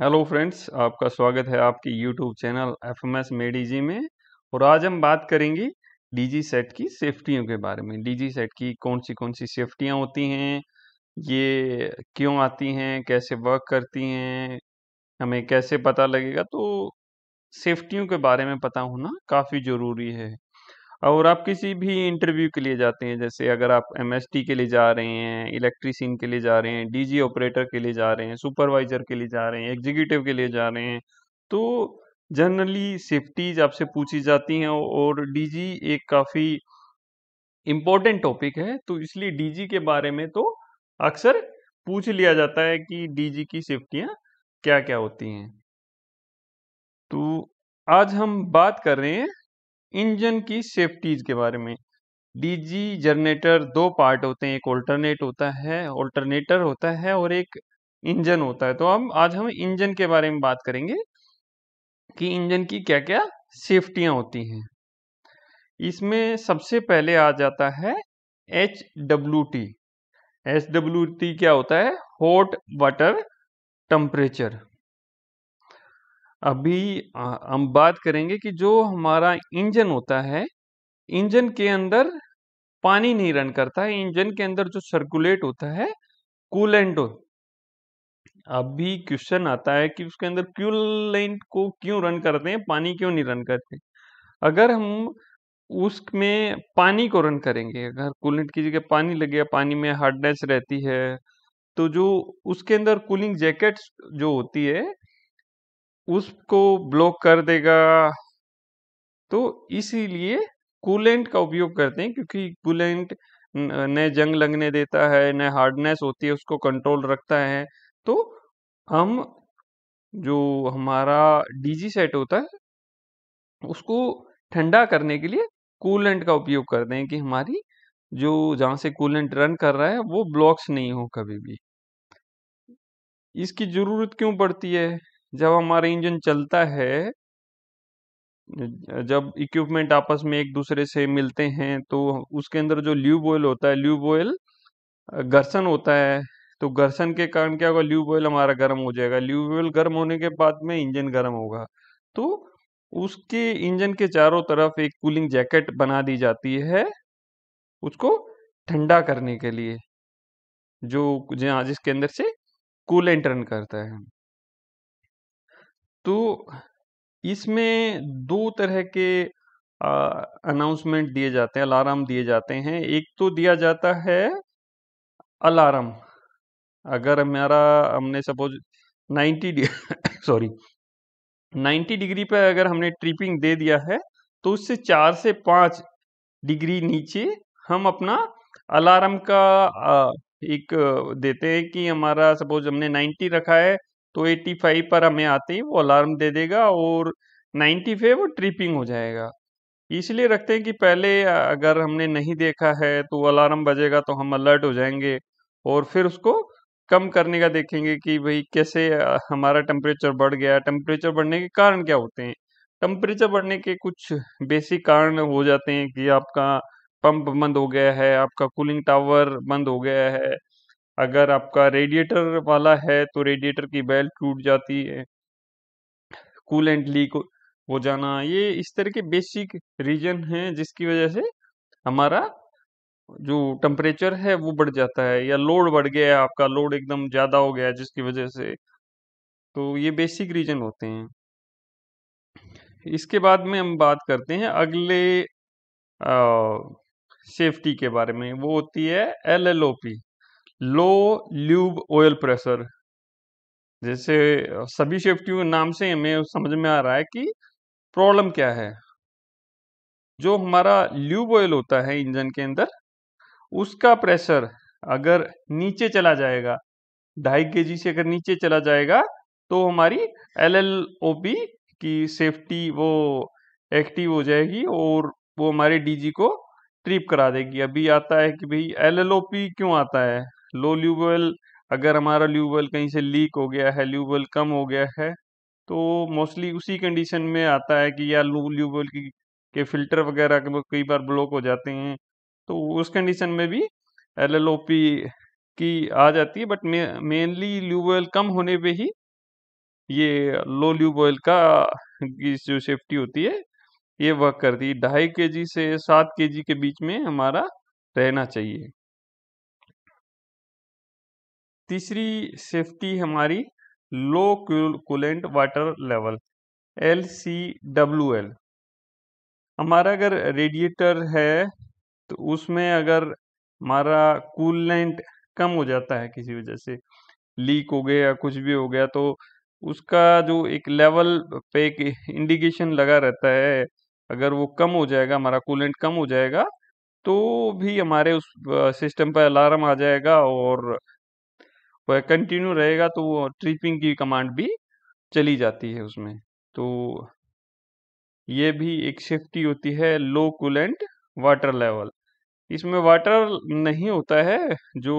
hello friends आपका स्वागत है आपके YouTube channel F M S में और आज हम बात करेंगे डीजी सेट की सेफ्टियों के बारे में डीजी सेट की कौन सी कौन सी सेफ्टियाँ होती हैं ये क्यों आती हैं कैसे वर्क करती हैं हमें कैसे पता लगेगा तो सेफ्टियों के बारे में पता होना काफ़ी ज़रूरी है और आप किसी भी इंटरव्यू के लिए जाते हैं जैसे अगर आप एम के लिए जा रहे हैं इलेक्ट्रीशियन के लिए जा रहे हैं डीजी ऑपरेटर के लिए जा रहे हैं सुपरवाइजर के लिए जा रहे हैं एग्जीक्यूटिव के लिए जा रहे हैं तो जनरली सेफ्टीज आपसे पूछी जाती हैं और डीजी एक काफ़ी इम्पोर्टेंट टॉपिक है तो इसलिए डीजी के बारे में तो अक्सर पूछ लिया जाता है कि डीजी की सेफ्टियाँ क्या क्या होती हैं तो आज हम बात कर रहे हैं इंजन की सेफ्टीज के बारे में डीजी जनरेटर दो पार्ट होते हैं एक ऑल्टरनेट होता है ऑल्टरनेटर होता है और एक इंजन होता है तो अब आज हम इंजन के बारे में बात करेंगे कि इंजन की क्या क्या सेफ्टियां होती हैं इसमें सबसे पहले आ जाता है H W T H W T क्या होता है हॉट वाटर टेम्परेचर अभी हम बात करेंगे कि जो हमारा इंजन होता है इंजन के अंदर पानी नहीं रन करता है इंजन के अंदर जो सर्कुलेट होता है कूलेंट अभी क्वेश्चन आता है कि उसके अंदर कूलेंट को क्यों रन करते हैं पानी क्यों नहीं रन करते अगर हम उसमें पानी को रन करेंगे अगर कूलेंट की जगह पानी लगे पानी में हार्डनेस रहती है तो जो उसके अंदर कूलिंग जैकेट जो होती है उसको ब्लॉक कर देगा तो इसीलिए कूलेंट का उपयोग करते हैं क्योंकि कूलेंट न जंग लगने देता है न हार्डनेस होती है उसको कंट्रोल रखता है तो हम जो हमारा डीजी सेट होता है उसको ठंडा करने के लिए कूलेंट का उपयोग करते हैं कि हमारी जो जहां से कूलेंट रन कर रहा है वो ब्लॉक्स नहीं हो कभी भी इसकी ज़रूरत क्यों पड़ती है जब हमारा इंजन चलता है जब इक्विपमेंट आपस में एक दूसरे से मिलते हैं तो उसके अंदर जो ल्यूब ऑयल होता है ल्यूब ऑयल घर्षण होता है तो घर्षण के कारण क्या होगा ल्यूब ऑयल हमारा गर्म हो जाएगा ल्यूब ऑयल गर्म होने के बाद में इंजन गर्म होगा तो उसके इंजन के चारों तरफ एक कूलिंग जैकेट बना दी जाती है उसको ठंडा करने के लिए जो जिसके अंदर से कूलेंट रन करता है तो इसमें दो तरह के अनाउंसमेंट दिए जाते हैं अलार्म दिए जाते हैं एक तो दिया जाता है अलार्म अगर हमारा हमने सपोज 90 सॉरी 90 डिग्री पर अगर हमने ट्रिपिंग दे दिया है तो उससे चार से पाँच डिग्री नीचे हम अपना अलार्म का एक देते हैं कि हमारा सपोज हमने 90 रखा है तो 85 पर हमें आते ही वो अलार्म दे देगा और 90 पे वो ट्रिपिंग हो जाएगा इसलिए रखते हैं कि पहले अगर हमने नहीं देखा है तो अलार्म बजेगा तो हम अलर्ट हो जाएंगे और फिर उसको कम करने का देखेंगे कि भाई कैसे हमारा टेम्परेचर बढ़ गया टेम्परेचर बढ़ने के कारण क्या होते हैं टेम्परेचर बढ़ने के कुछ बेसिक कारण हो जाते हैं कि आपका पंप बंद हो गया है आपका कूलिंग टावर बंद हो गया है अगर आपका रेडिएटर वाला है तो रेडिएटर की बेल टूट जाती है कूलेंट लीक हो जाना ये इस तरह के बेसिक रीजन हैं जिसकी वजह से हमारा जो टेम्परेचर है वो बढ़ जाता है या लोड बढ़ गया है आपका लोड एकदम ज़्यादा हो गया है जिसकी वजह से तो ये बेसिक रीजन होते हैं इसके बाद में हम बात करते हैं अगले आ, सेफ्टी के बारे में वो होती है L L O P low lube oil pressure जैसे सभी सेफ्टियों के नाम से हमें समझ में आ रहा है कि प्रॉब्लम क्या है जो हमारा ल्यूब ऑयल होता है इंजन के अंदर उसका प्रेशर अगर नीचे चला जाएगा ढाई के से अगर नीचे चला जाएगा तो हमारी एल एल ओ पी की सेफ्टी वो एक्टिव हो जाएगी और वो हमारे डीजी को ट्रिप करा देगी अभी आता है कि भाई एल एल क्यों आता है लो ल्यूबल अगर हमारा ल्यूबल कहीं से लीक हो गया है ल्यूबल कम हो गया है तो मोस्टली उसी कंडीशन में आता है कि या लो ल्यूबल की के फिल्टर वगैरह कई बार ब्लॉक हो जाते हैं तो उस कंडीशन में भी एल एल ओ पी की आ जाती है बट मेनली ल्यूब ऑयल कम होने पे ही ये लो ल्यूब ऑयल का जो सेफ्टी होती है ये वर्क करती है ढाई के जी से सात के जी के बीच में हमारा रहना चाहिए तीसरी सेफ्टी हमारी low coolant water level L C W L हमारा अगर रेडिएटर है तो उसमें अगर हमारा कूलेंट कम हो जाता है किसी वजह से लीक हो गया या कुछ भी हो गया तो उसका जो एक लेवल पे एक इंडिकेशन लगा रहता है अगर वो कम हो जाएगा हमारा कूलेंट कम हो जाएगा तो भी हमारे उस सिस्टम पर अलार्म आ जाएगा और कंटिन्यू रहेगा तो वो ट्रिपिंग की कमांड भी चली जाती है उसमें तो ये भी एक सेफ्टी होती है लो कूलेंट वाटर लेवल इसमें वाटर नहीं होता है जो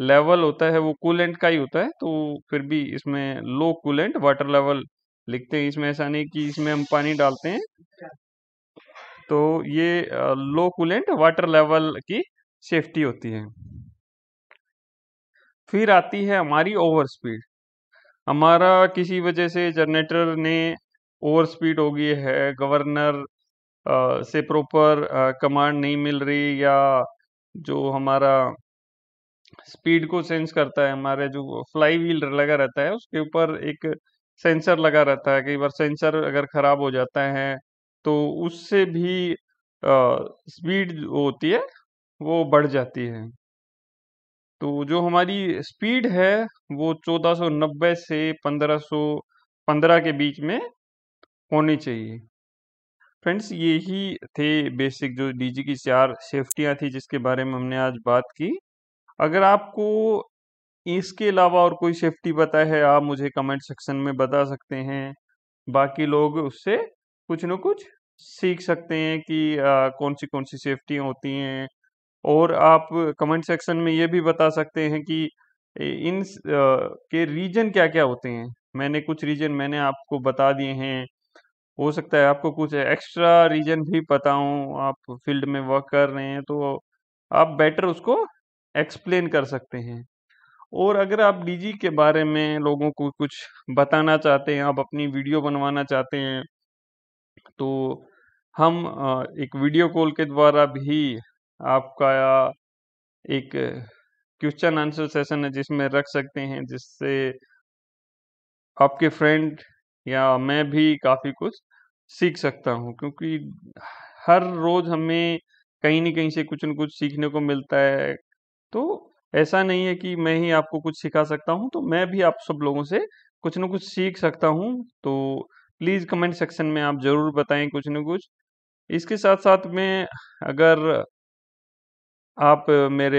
लेवल होता है वो कूलेंट का ही होता है तो फिर भी इसमें लो कूलेंट वाटर लेवल लिखते हैं इसमें ऐसा नहीं कि इसमें हम पानी डालते हैं तो ये लो कूलेंट वाटर लेवल की सेफ्टी होती है फिर आती है हमारी ओवर स्पीड हमारा किसी वजह से जनरेटर ने ओवर स्पीड हो गई है गवर्नर से प्रॉपर कमांड नहीं मिल रही या जो हमारा स्पीड को सेंस करता है हमारे जो फ्लाई व्हील लगा रहता है उसके ऊपर एक सेंसर लगा रहता है कई बार सेंसर अगर खराब हो जाता है तो उससे भी स्पीड होती है वो बढ़ जाती है तो जो हमारी स्पीड है वो 1490 से 1515 के बीच में होनी चाहिए फ्रेंड्स यही थे बेसिक जो डीजी की चार सेफ्टियां थी जिसके बारे में हमने आज बात की अगर आपको इसके अलावा और कोई सेफ्टी पता है आप मुझे कमेंट सेक्शन में बता सकते हैं बाकी लोग उससे कुछ न कुछ सीख सकते हैं कि आ, कौन सी कौन सी सेफ्टियाँ होती हैं और आप कमेंट सेक्शन में ये भी बता सकते हैं कि इन के रीजन क्या क्या होते हैं मैंने कुछ रीजन मैंने आपको बता दिए हैं हो सकता है आपको कुछ एक्स्ट्रा रीजन भी पता हूँ आप फील्ड में वर्क कर रहे हैं तो आप बेटर उसको एक्सप्लेन कर सकते हैं और अगर आप डीजी के बारे में लोगों को कुछ बताना चाहते हैं आप अपनी वीडियो बनवाना चाहते हैं तो हम एक वीडियो कॉल के द्वारा भी आपका एक क्वेश्चन आंसर सेशन है जिसमें रख सकते हैं जिससे आपके फ्रेंड या मैं भी काफ़ी कुछ सीख सकता हूँ क्योंकि हर रोज़ हमें कहीं ना कहीं से कुछ न कुछ सीखने को मिलता है तो ऐसा नहीं है कि मैं ही आपको कुछ सिखा सकता हूँ तो मैं भी आप सब लोगों से कुछ न कुछ सीख सकता हूँ तो प्लीज़ कमेंट सेक्शन में आप ज़रूर बताएं कुछ ना कुछ इसके साथ साथ में अगर आप मेरे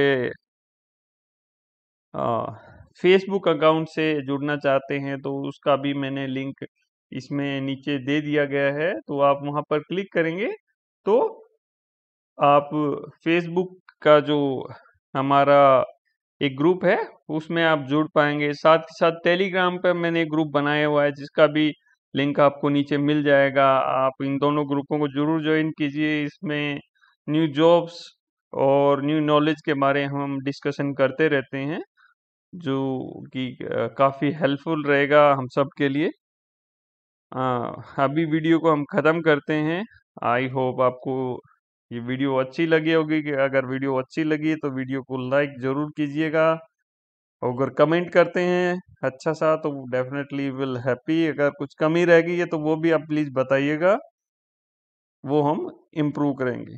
फेसबुक अकाउंट से जुड़ना चाहते हैं तो उसका भी मैंने लिंक इसमें नीचे दे दिया गया है तो आप वहां पर क्लिक करेंगे तो आप फेसबुक का जो हमारा एक ग्रुप है उसमें आप जुड़ पाएंगे साथ ही साथ टेलीग्राम पर मैंने एक ग्रुप बनाया हुआ है जिसका भी लिंक आपको नीचे मिल जाएगा आप इन दोनों ग्रुपों को जरूर ज्वाइन कीजिए इसमें न्यू जॉब्स और न्यू नॉलेज के बारे में हम डिस्कशन करते रहते हैं जो कि काफ़ी हेल्पफुल रहेगा हम सब के लिए आ, अभी वीडियो को हम ख़त्म करते हैं आई होप आपको ये वीडियो अच्छी लगी होगी कि अगर वीडियो अच्छी लगी तो वीडियो को लाइक ज़रूर कीजिएगा अगर कमेंट करते हैं अच्छा सा तो डेफिनेटली विल हैप्पी अगर कुछ कमी रह गई है तो वो भी आप प्लीज़ बताइएगा वो हम इम्प्रूव करेंगे